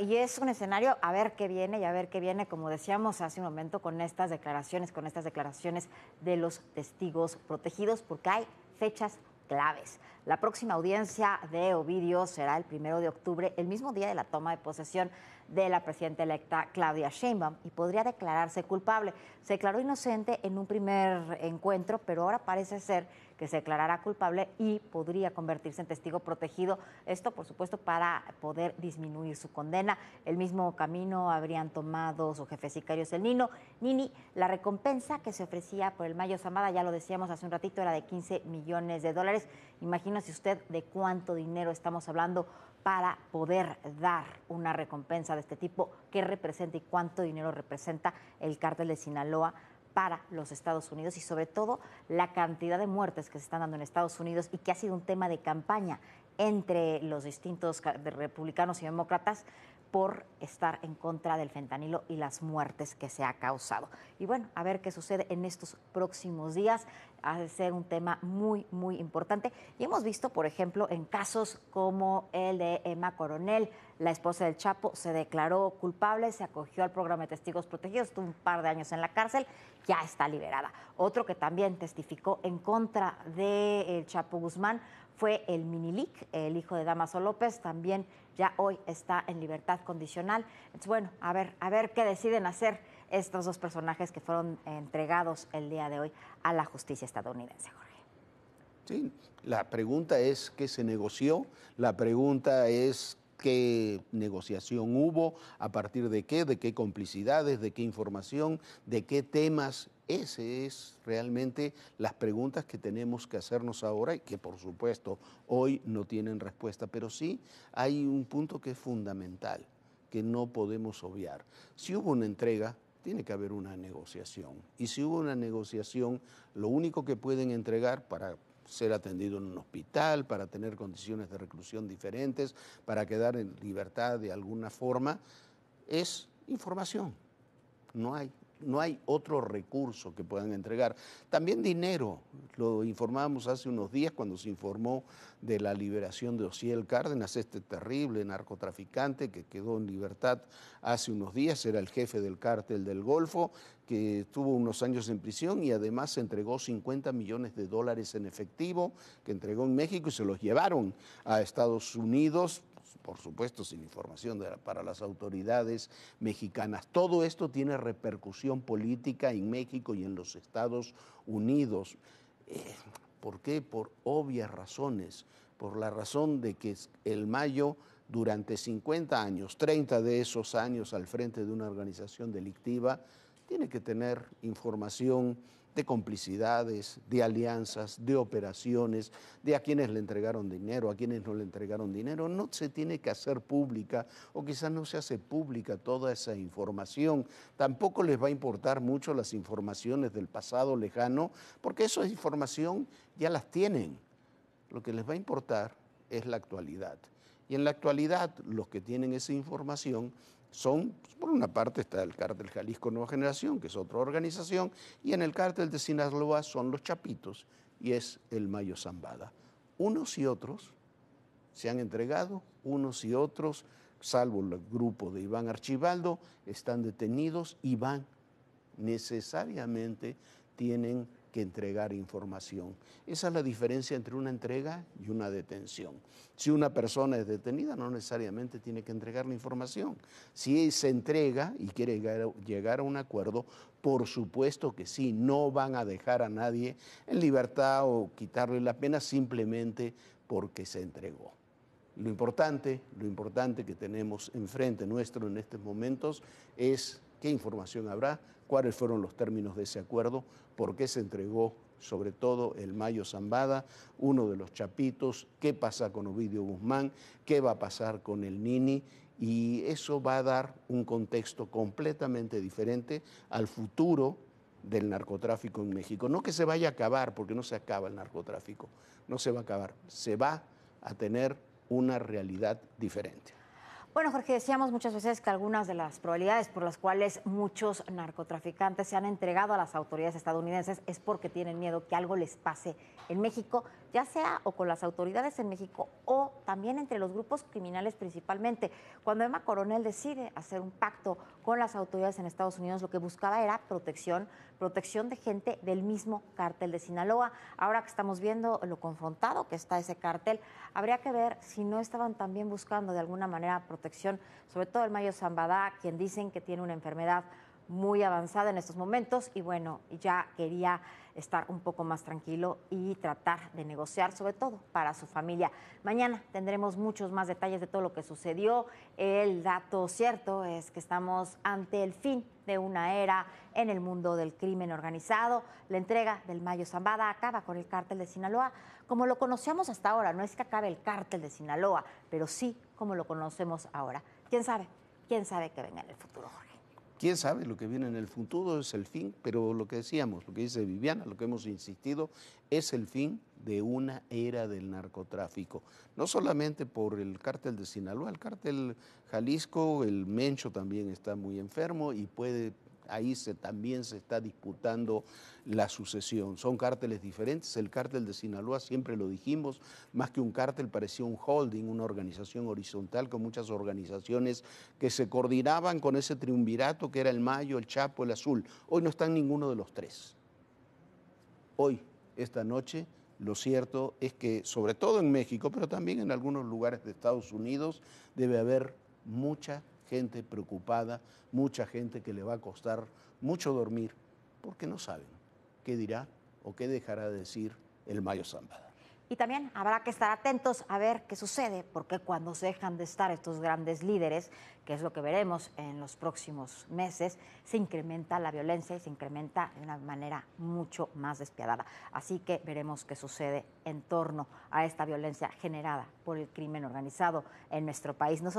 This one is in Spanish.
y es un escenario a ver qué viene y a ver qué viene, como decíamos hace un momento, con estas declaraciones, con estas declaraciones de los testigos protegidos, porque hay fechas claves. La próxima audiencia de Ovidio será el primero de octubre, el mismo día de la toma de posesión de la presidenta electa Claudia Sheinbaum y podría declararse culpable. Se declaró inocente en un primer encuentro, pero ahora parece ser que se declarará culpable y podría convertirse en testigo protegido. Esto, por supuesto, para poder disminuir su condena. El mismo camino habrían tomado sus jefes sicarios, el Nino. Nini, la recompensa que se ofrecía por el Mayo Zamada, ya lo decíamos hace un ratito, era de 15 millones de dólares. Imagínese usted de cuánto dinero estamos hablando para poder dar una recompensa de este tipo, qué representa y cuánto dinero representa el cártel de Sinaloa para los Estados Unidos y sobre todo la cantidad de muertes que se están dando en Estados Unidos y que ha sido un tema de campaña entre los distintos republicanos y demócratas por estar en contra del fentanilo y las muertes que se ha causado. Y bueno, a ver qué sucede en estos próximos días. Ha de ser un tema muy, muy importante. Y hemos visto, por ejemplo, en casos como el de Emma Coronel, la esposa del Chapo, se declaró culpable, se acogió al programa de testigos protegidos, estuvo un par de años en la cárcel, ya está liberada. Otro que también testificó en contra del eh, Chapo Guzmán fue el Minilic, el hijo de Damaso López, también ya hoy está en libertad condicional. bueno, a ver, a ver qué deciden hacer estos dos personajes que fueron entregados el día de hoy a la justicia estadounidense, Jorge. Sí, la pregunta es qué se negoció, la pregunta es qué negociación hubo, a partir de qué, de qué complicidades, de qué información, de qué temas. Ese es realmente las preguntas que tenemos que hacernos ahora y que por supuesto hoy no tienen respuesta, pero sí hay un punto que es fundamental, que no podemos obviar. Si hubo una entrega, tiene que haber una negociación. Y si hubo una negociación, lo único que pueden entregar para ser atendido en un hospital, para tener condiciones de reclusión diferentes, para quedar en libertad de alguna forma, es información. No hay no hay otro recurso que puedan entregar. También dinero, lo informábamos hace unos días cuando se informó de la liberación de Ociel Cárdenas, este terrible narcotraficante que quedó en libertad hace unos días, era el jefe del cártel del Golfo, que estuvo unos años en prisión y además se entregó 50 millones de dólares en efectivo que entregó en México y se los llevaron a Estados Unidos por supuesto sin información para las autoridades mexicanas. Todo esto tiene repercusión política en México y en los Estados Unidos. Eh, ¿Por qué? Por obvias razones, por la razón de que el mayo durante 50 años, 30 de esos años al frente de una organización delictiva, tiene que tener información de complicidades, de alianzas, de operaciones, de a quienes le entregaron dinero, a quienes no le entregaron dinero. No se tiene que hacer pública o quizás no se hace pública toda esa información. Tampoco les va a importar mucho las informaciones del pasado lejano, porque esa información ya las tienen. Lo que les va a importar es la actualidad. Y en la actualidad los que tienen esa información son, pues, por una parte está el cártel Jalisco Nueva Generación, que es otra organización, y en el cártel de Sinaloa son los Chapitos y es el Mayo Zambada. Unos y otros se han entregado, unos y otros, salvo el grupo de Iván Archibaldo, están detenidos y necesariamente tienen que entregar información. Esa es la diferencia entre una entrega y una detención. Si una persona es detenida, no necesariamente tiene que entregar la información. Si se entrega y quiere llegar a un acuerdo, por supuesto que sí, no van a dejar a nadie en libertad o quitarle la pena simplemente porque se entregó. Lo importante, lo importante que tenemos enfrente nuestro en estos momentos es qué información habrá, cuáles fueron los términos de ese acuerdo, por qué se entregó sobre todo el Mayo Zambada, uno de los chapitos, qué pasa con Ovidio Guzmán, qué va a pasar con el Nini, y eso va a dar un contexto completamente diferente al futuro del narcotráfico en México. No que se vaya a acabar, porque no se acaba el narcotráfico, no se va a acabar, se va a tener una realidad diferente. Bueno, Jorge, decíamos muchas veces que algunas de las probabilidades por las cuales muchos narcotraficantes se han entregado a las autoridades estadounidenses es porque tienen miedo que algo les pase en México, ya sea o con las autoridades en México o también entre los grupos criminales principalmente. Cuando Emma Coronel decide hacer un pacto con las autoridades en Estados Unidos, lo que buscaba era protección, protección de gente del mismo cártel de Sinaloa. Ahora que estamos viendo lo confrontado que está ese cártel, habría que ver si no estaban también buscando de alguna manera protección sobre todo el Mayo Zambada, quien dicen que tiene una enfermedad muy avanzada en estos momentos y bueno, ya quería estar un poco más tranquilo y tratar de negociar, sobre todo para su familia. Mañana tendremos muchos más detalles de todo lo que sucedió. El dato cierto es que estamos ante el fin de una era en el mundo del crimen organizado. La entrega del Mayo Zambada acaba con el cártel de Sinaloa, como lo conocíamos hasta ahora. No es que acabe el cártel de Sinaloa, pero sí como lo conocemos ahora. ¿Quién sabe? ¿Quién sabe qué venga en el futuro, Jorge? quién sabe lo que viene en el futuro es el fin, pero lo que decíamos, lo que dice Viviana, lo que hemos insistido, es el fin de una era del narcotráfico. No solamente por el cártel de Sinaloa, el cártel Jalisco, el Mencho también está muy enfermo y puede Ahí también se está disputando la sucesión. Son cárteles diferentes. El cártel de Sinaloa, siempre lo dijimos, más que un cártel parecía un holding, una organización horizontal con muchas organizaciones que se coordinaban con ese triunvirato que era el Mayo, el Chapo, el Azul. Hoy no están ninguno de los tres. Hoy, esta noche, lo cierto es que, sobre todo en México, pero también en algunos lugares de Estados Unidos, debe haber mucha gente preocupada, mucha gente que le va a costar mucho dormir, porque no saben qué dirá o qué dejará de decir el Mayo Zambada. Y también habrá que estar atentos a ver qué sucede, porque cuando se dejan de estar estos grandes líderes, que es lo que veremos en los próximos meses, se incrementa la violencia y se incrementa de una manera mucho más despiadada. Así que veremos qué sucede en torno a esta violencia generada por el crimen organizado en nuestro país. Nosotros